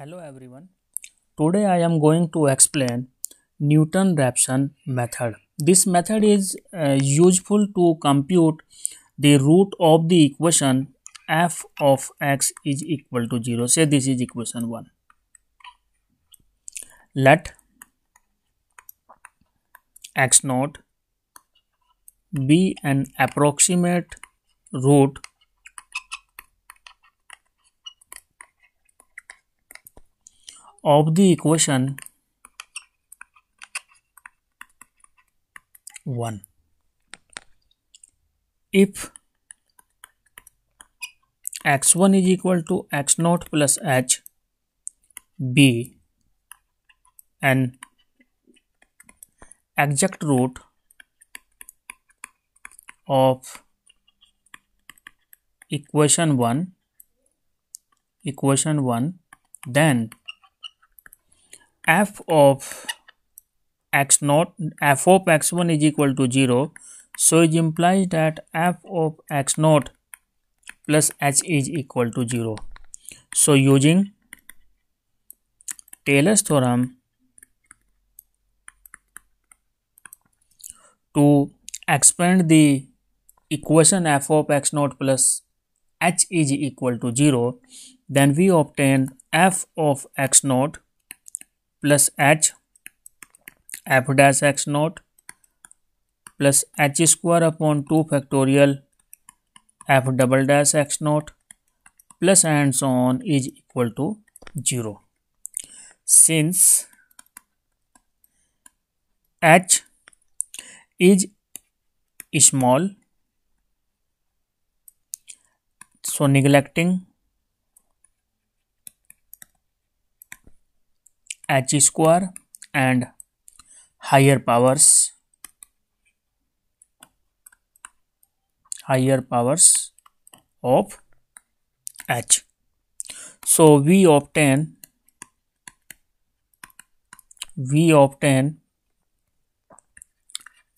Hello everyone. Today I am going to explain Newton-Raphson method. This method is uh, useful to compute the root of the equation f of x is equal to 0. Say this is equation 1. Let x naught be an approximate root of the equation 1 if x1 is equal to x0 plus h b an exact root of equation 1 equation 1 then f of x naught f of x1 is equal to 0 so it implies that f of x naught plus h is equal to 0 so using Taylor's theorem to expand the equation f of x naught plus h is equal to 0 then we obtain f of x naught plus H F dash X naught plus H square upon two factorial F double dash X naught plus and so on is equal to zero since H is small so neglecting h square and higher powers higher powers of h so we obtain we obtain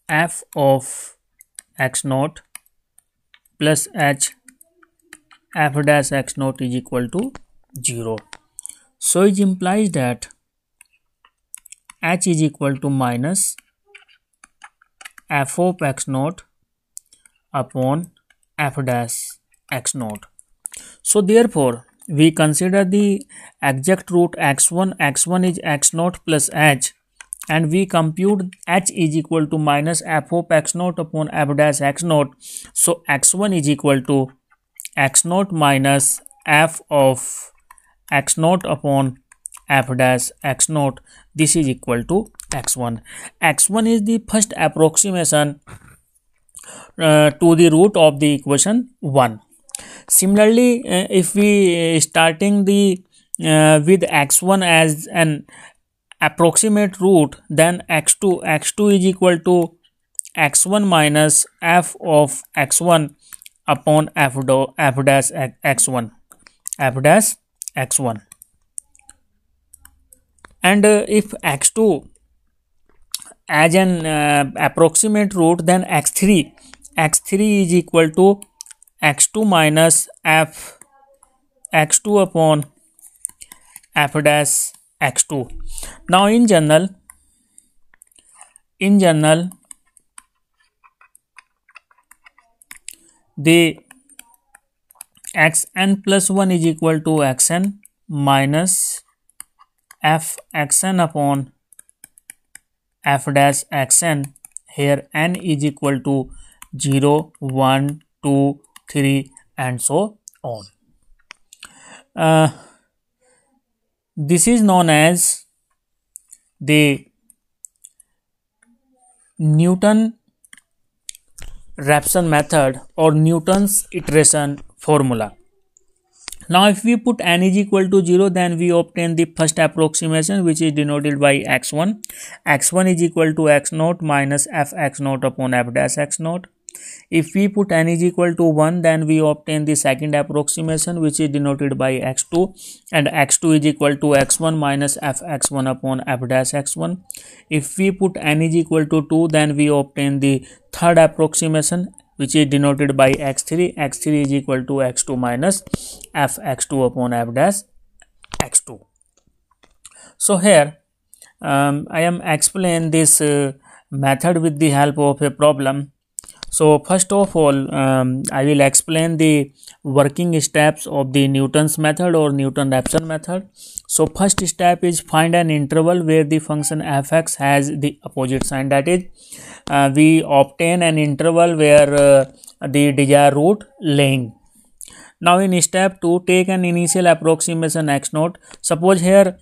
f of x naught plus h f dash x naught is equal to 0 so it implies that h is equal to minus f of x naught upon f dash x naught. So therefore, we consider the exact root x1, x1 is x naught plus h and we compute h is equal to minus f of x naught upon f dash x naught. So x1 is equal to x naught minus f of x naught upon f dash x naught this is equal to x1 x1 is the first approximation uh, to the root of the equation 1 similarly uh, if we uh, starting the uh, with x1 as an approximate root then x2 x2 is equal to x1 minus f of x1 upon f, do, f dash x1 f dash x1 and uh, if x2 as an uh, approximate root then x3 x3 is equal to x2 minus f x2 upon f dash x2 now in general in general the xn plus 1 is equal to xn minus f xn upon f dash xn here n is equal to 0 1 2 3 and so on uh, this is known as the newton Raphson method or newton's iteration formula now if we put n is equal to 0 then we obtain the first approximation which is denoted by x1. x1 is equal to x0 minus fx0 upon f dash x0. If we put n is equal to 1 then we obtain the second approximation which is denoted by x2 and x2 is equal to x1 minus fx1 upon f dash x1. If we put n is equal to 2 then we obtain the third approximation which is denoted by x3 x3 is equal to x2 minus f x2 upon f dash x2 so here um, i am explain this uh, method with the help of a problem so first of all um, i will explain the working steps of the newton's method or newton-raphson method so first step is find an interval where the function fx has the opposite sign that is uh, we obtain an interval where uh, the desired root laying now in step 2 take an initial approximation x 0 suppose here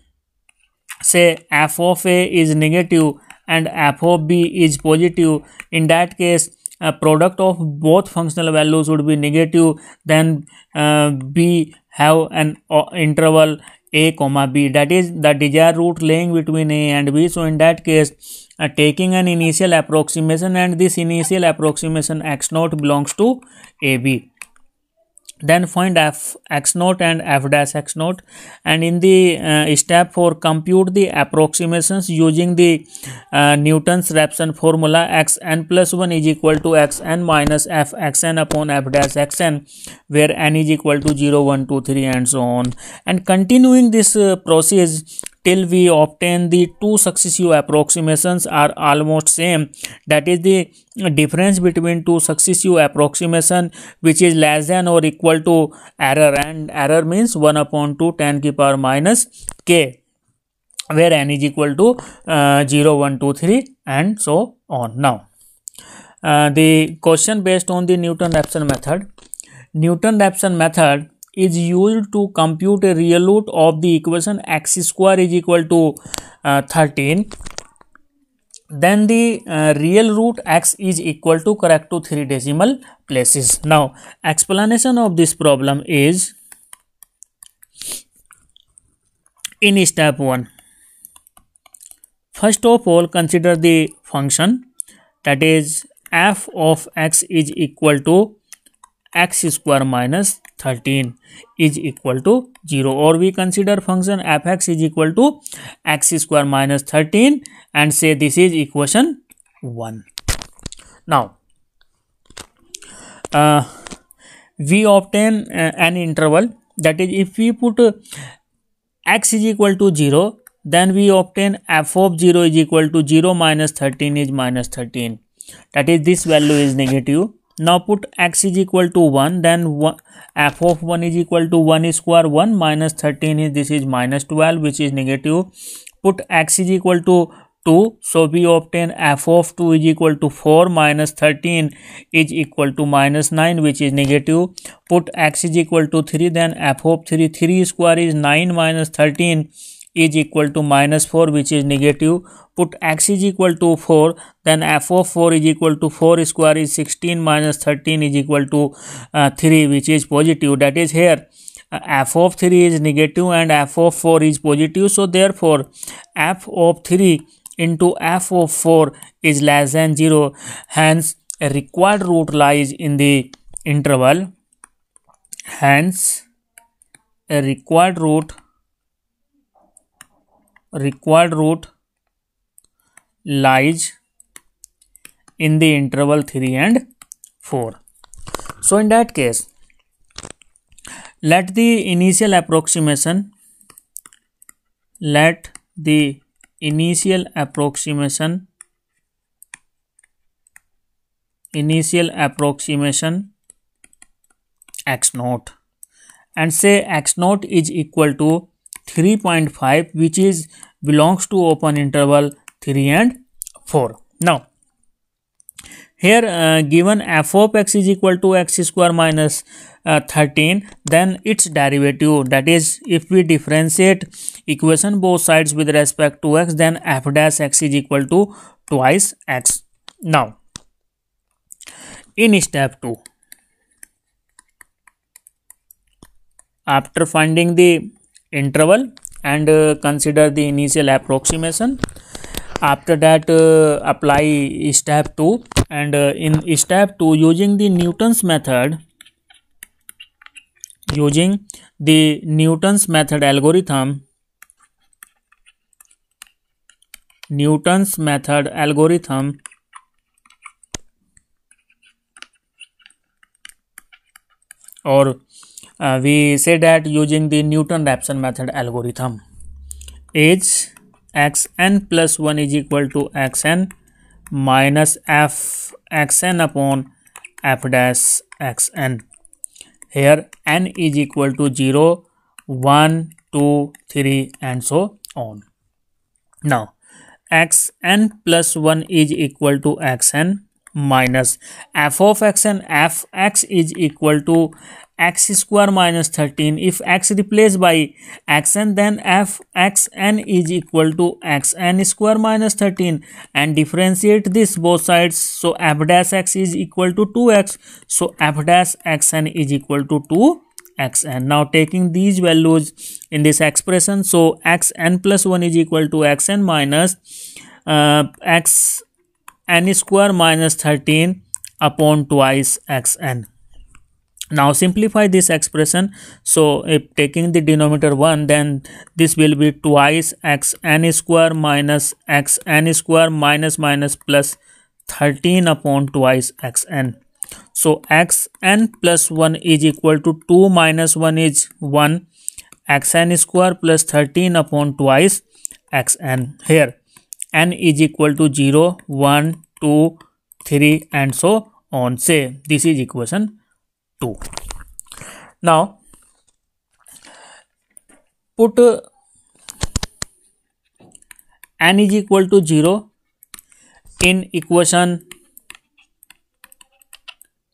say f of a is negative and f of b is positive in that case a product of both functional values would be negative then uh, b have an uh, interval a comma b that is the desired root laying between a and b so in that case uh, taking an initial approximation and this initial approximation x naught belongs to ab then find f x naught and f dash x naught and in the uh, step 4 compute the approximations using the uh, newton's raphson formula x n plus 1 is equal to x n minus f x n upon f dash x n where n is equal to 0 1 2 3 and so on and continuing this uh, process till we obtain the two successive approximations are almost same that is the difference between two successive approximation which is less than or equal to error and error means 1 upon 2 10 the power minus k where n is equal to uh, 0 1 2 3 and so on now uh, the question based on the newton raphson method newton raphson method is used to compute a real root of the equation x square is equal to uh, 13 then the uh, real root x is equal to correct to three decimal places now explanation of this problem is in step 1 first of all consider the function that is f of x is equal to x square minus 13 is equal to 0 or we consider function fx is equal to x square minus 13 and say this is equation 1. Now uh, we obtain uh, an interval that is if we put uh, x is equal to 0 then we obtain f of 0 is equal to 0 minus 13 is minus 13 that is this value is negative now put x is equal to 1 then 1, f of 1 is equal to 1 square 1 minus 13 is this is minus 12 which is negative put x is equal to 2 so we obtain f of 2 is equal to 4 minus 13 is equal to minus 9 which is negative put x is equal to 3 then f of 3 3 square is 9 minus 13 is equal to minus 4 which is negative put x is equal to 4 then f of 4 is equal to 4 square is 16 minus 13 is equal to uh, 3 which is positive that is here uh, f of 3 is negative and f of 4 is positive so therefore f of 3 into f of 4 is less than 0 hence a required root lies in the interval hence a required root required root lies in the interval 3 and 4. So, in that case, let the initial approximation let the initial approximation initial approximation x naught and say x naught is equal to 3.5 which is belongs to open interval 3 and 4. Now here uh, given f of x is equal to x square minus, uh, 13 then its derivative that is if we differentiate equation both sides with respect to x then f dash x is equal to twice x. Now in step 2 after finding the interval and uh, consider the initial approximation after that uh, apply step 2 and uh, in step 2 using the newton's method using the newton's method algorithm newton's method algorithm or uh, we say that using the Newton-Raphson method algorithm is xn plus 1 is equal to xn minus f xn upon f dash xn. Here n is equal to 0, 1, 2, 3 and so on. Now xn plus 1 is equal to xn minus f of xn f x is equal to x square minus 13 if x replaced by xn then f xn is equal to xn square minus 13 and differentiate this both sides so f dash x is equal to 2x so f dash xn is equal to 2 xn now taking these values in this expression so xn plus 1 is equal to xn minus uh, x n square minus 13 upon twice xn now simplify this expression. So if taking the denominator 1 then this will be twice x n square minus x n square minus minus plus 13 upon twice x n. So x n plus 1 is equal to 2 minus 1 is 1 x n square plus 13 upon twice x n here n is equal to 0 1 2 3 and so on say this is equation 2 now put n is equal to 0 in equation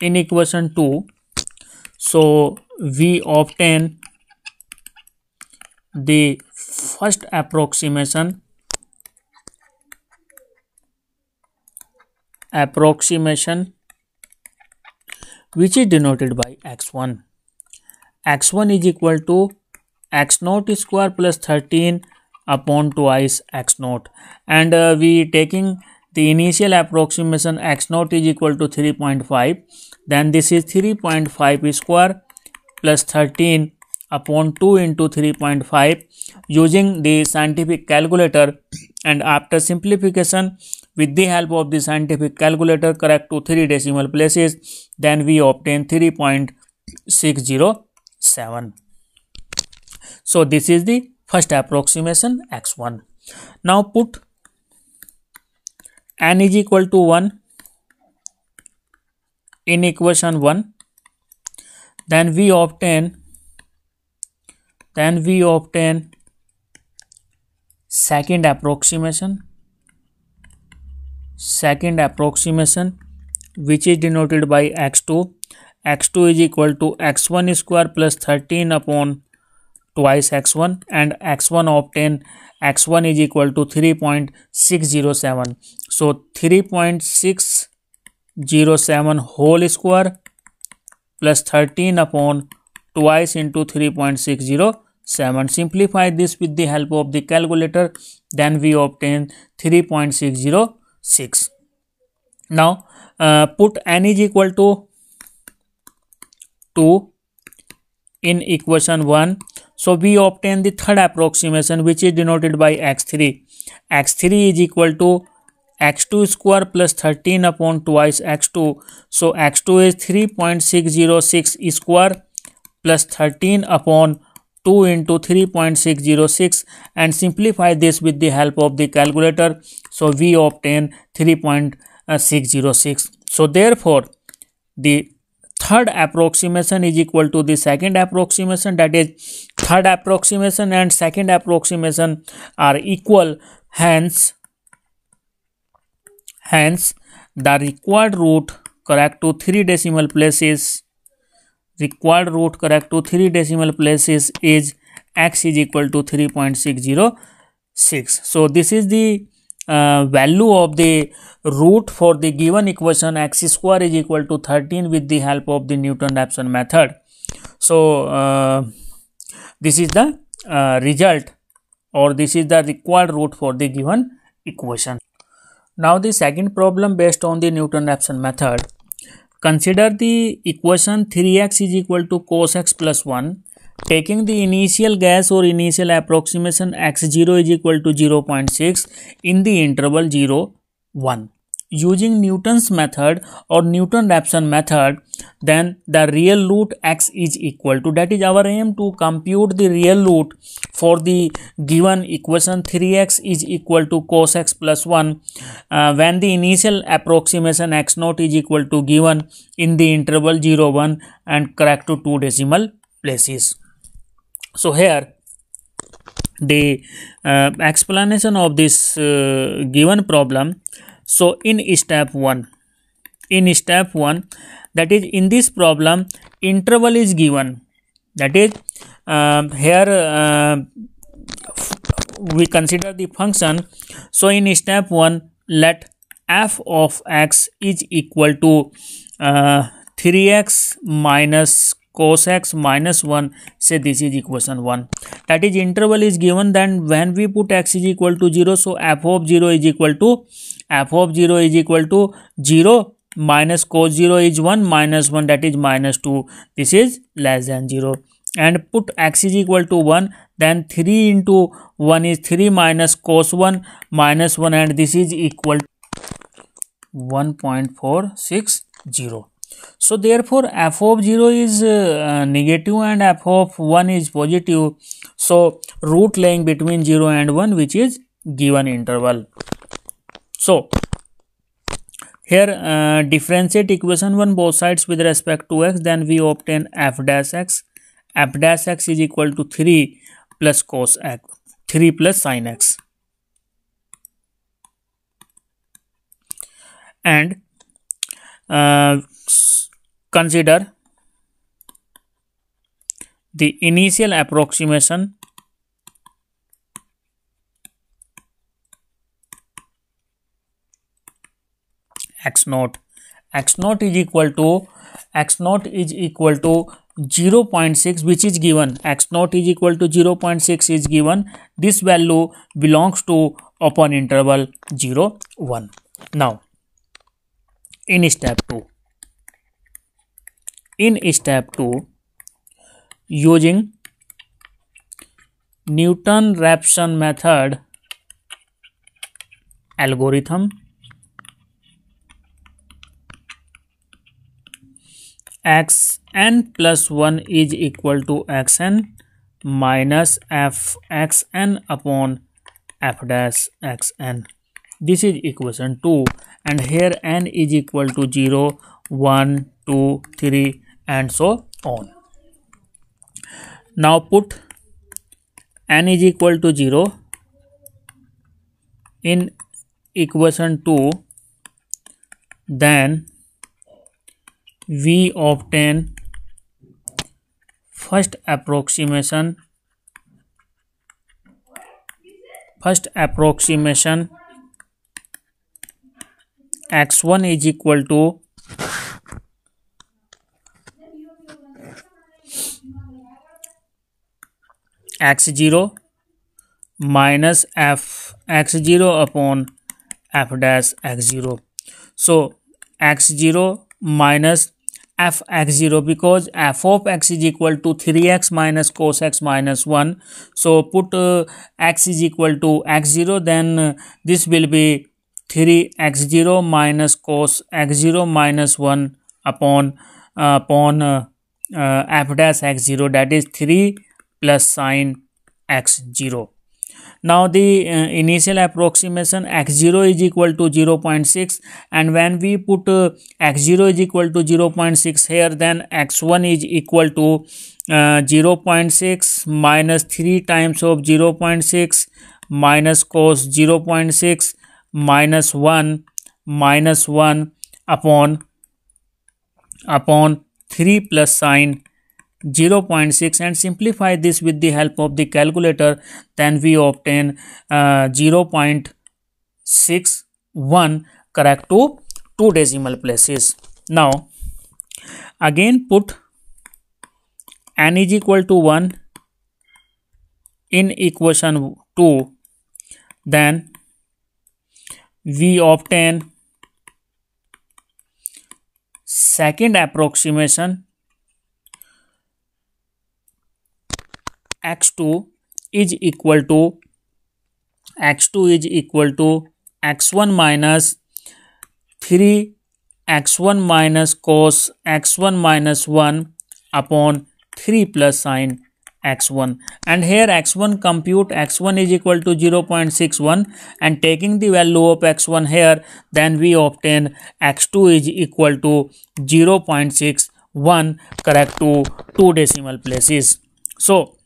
in equation 2 so we obtain the first approximation approximation which is denoted by x1. x1 is equal to x naught square plus 13 upon twice x 0 and uh, we taking the initial approximation x 0 is equal to 3.5 then this is 3.5 square plus 13 upon 2 into 3.5 using the scientific calculator and after simplification with the help of the scientific calculator correct to 3 decimal places, then we obtain 3.607. So this is the first approximation x1. Now put n is equal to 1 in equation 1 then we obtain then we obtain second approximation second approximation which is denoted by x2 x2 is equal to x1 square plus 13 upon twice x1 and x1 obtain x1 is equal to 3.607 so 3.607 whole square plus 13 upon twice into 3.607 simplify this with the help of the calculator then we obtain 3.60 6 now uh, put n is equal to 2 in equation 1 so we obtain the third approximation which is denoted by x3 x3 is equal to x2 square plus 13 upon twice x2 so x2 is 3.606 square plus 13 upon 2 into 3.606 and simplify this with the help of the calculator. So we obtain 3.606. So therefore, the third approximation is equal to the second approximation that is third approximation and second approximation are equal hence hence the required root correct to three decimal places required root correct to 3 decimal places is x is equal to 3.606 so this is the uh, value of the root for the given equation x square is equal to 13 with the help of the Newton-Raphson method so uh, this is the uh, result or this is the required root for the given equation now the second problem based on the Newton-Raphson method Consider the equation 3x is equal to cos x plus 1. Taking the initial guess or initial approximation x0 is equal to 0 0.6 in the interval 0, 1 using Newton's method or Newton-Raphson method, then the real root x is equal to. That is our aim to compute the real root for the given equation 3x is equal to cos x plus 1 uh, when the initial approximation x naught is equal to given in the interval 0, 1 and correct to two decimal places. So here the uh, explanation of this uh, given problem so in step 1 in step 1 that is in this problem interval is given that is uh, here uh, we consider the function so in step 1 let f of x is equal to uh, 3x minus cos x minus 1 say this is equation 1 that is interval is given then when we put x is equal to 0 so f of 0 is equal to f of 0 is equal to 0 minus cos 0 is 1 minus 1 that is minus 2 this is less than 0 and put x is equal to 1 then 3 into 1 is 3 minus cos 1 minus 1 and this is equal to 1.460 So therefore, f of 0 is uh, negative and f of 1 is positive. So root lying between 0 and 1 which is given interval. So here uh, differentiate equation 1 both sides with respect to x then we obtain f dash x. f dash x is equal to 3 plus cos x 3 plus sin x. And consider the initial approximation x naught x naught is equal to x naught is equal to 0 0.6 which is given x naught is equal to 0 0.6 is given this value belongs to upon interval 0 1 now in step 2 in step 2 using newton raphson method algorithm x n plus 1 is equal to x n minus f x n upon f dash x n this is equation 2 and here n is equal to 0 1 2 3 and so on now put n is equal to 0 in equation 2 then we obtain first approximation first approximation x1 is equal to x0 minus f x0 upon f dash x0 so x0 minus f x0 because f of x is equal to 3x minus cos x minus 1 so put uh, x is equal to x0 then uh, this will be 3 x0 minus cos x0 minus 1 upon uh, upon uh, uh, f dash x0 that is 3 plus sine x0 now the uh, initial approximation x0 is equal to 0 0.6 and when we put uh, x0 is equal to 0 0.6 here then x1 is equal to uh, 0 0.6 minus 3 times of 0 0.6 minus cos 0 0.6 minus 1 minus 1 upon upon 3 plus sine 0.6 and simplify this with the help of the calculator then we obtain uh, 0.61 correct to two decimal places now again put n is equal to 1 in equation 2 then we obtain second approximation x2 is equal to x2 is equal to x1 minus 3 x1 minus cos x1 minus 1 upon 3 plus sine x1 and here x1 compute x1 is equal to 0.61 and taking the value of x1 here then we obtain x2 is equal to 0.61 correct to two decimal places so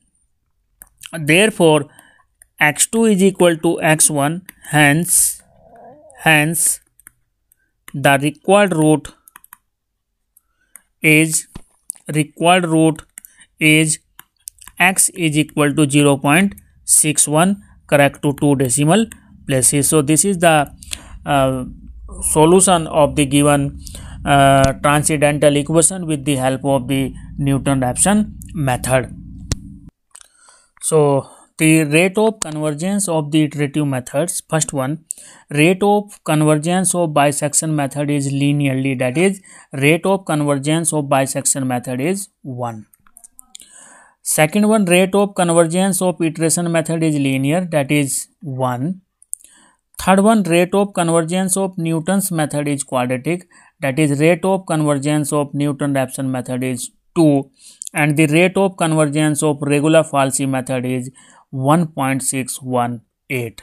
therefore x2 is equal to x1 hence hence the required root is required root is x is equal to 0 0.61 correct to two decimal places so this is the uh, solution of the given uh, transcendental equation with the help of the Newton-Raphson method so the rate of convergence of the iterative methods first one rate of convergence of bisection method is linearly that is rate of convergence of bisection method is 1 Second one rate of convergence of iteration method is linear that is 1. Third one rate of convergence of Newton's method is quadratic that is rate of convergence of Newton-Raphson method is 2 and the rate of convergence of regular falsi method is 1.618.